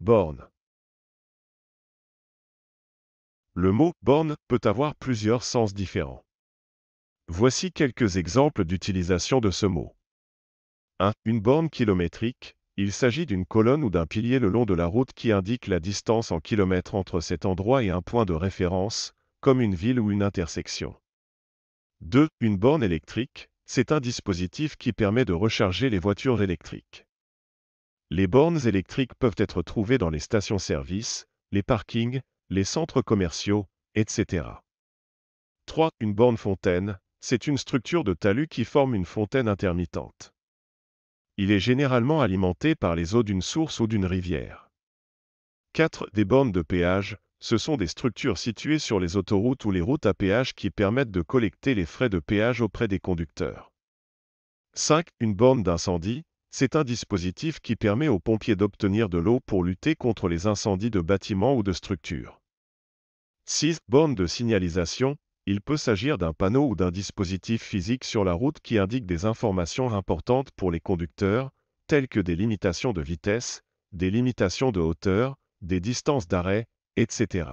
Borne. Le mot borne peut avoir plusieurs sens différents. Voici quelques exemples d'utilisation de ce mot. 1. Une borne kilométrique. Il s'agit d'une colonne ou d'un pilier le long de la route qui indique la distance en kilomètres entre cet endroit et un point de référence, comme une ville ou une intersection. 2. Une borne électrique. C'est un dispositif qui permet de recharger les voitures électriques. Les bornes électriques peuvent être trouvées dans les stations-service, les parkings, les centres commerciaux, etc. 3. Une borne fontaine, c'est une structure de talus qui forme une fontaine intermittente. Il est généralement alimenté par les eaux d'une source ou d'une rivière. 4. Des bornes de péage, ce sont des structures situées sur les autoroutes ou les routes à péage qui permettent de collecter les frais de péage auprès des conducteurs. 5. Une borne d'incendie, c'est un dispositif qui permet aux pompiers d'obtenir de l'eau pour lutter contre les incendies de bâtiments ou de structures. 6. Borne de signalisation. Il peut s'agir d'un panneau ou d'un dispositif physique sur la route qui indique des informations importantes pour les conducteurs, telles que des limitations de vitesse, des limitations de hauteur, des distances d'arrêt, etc.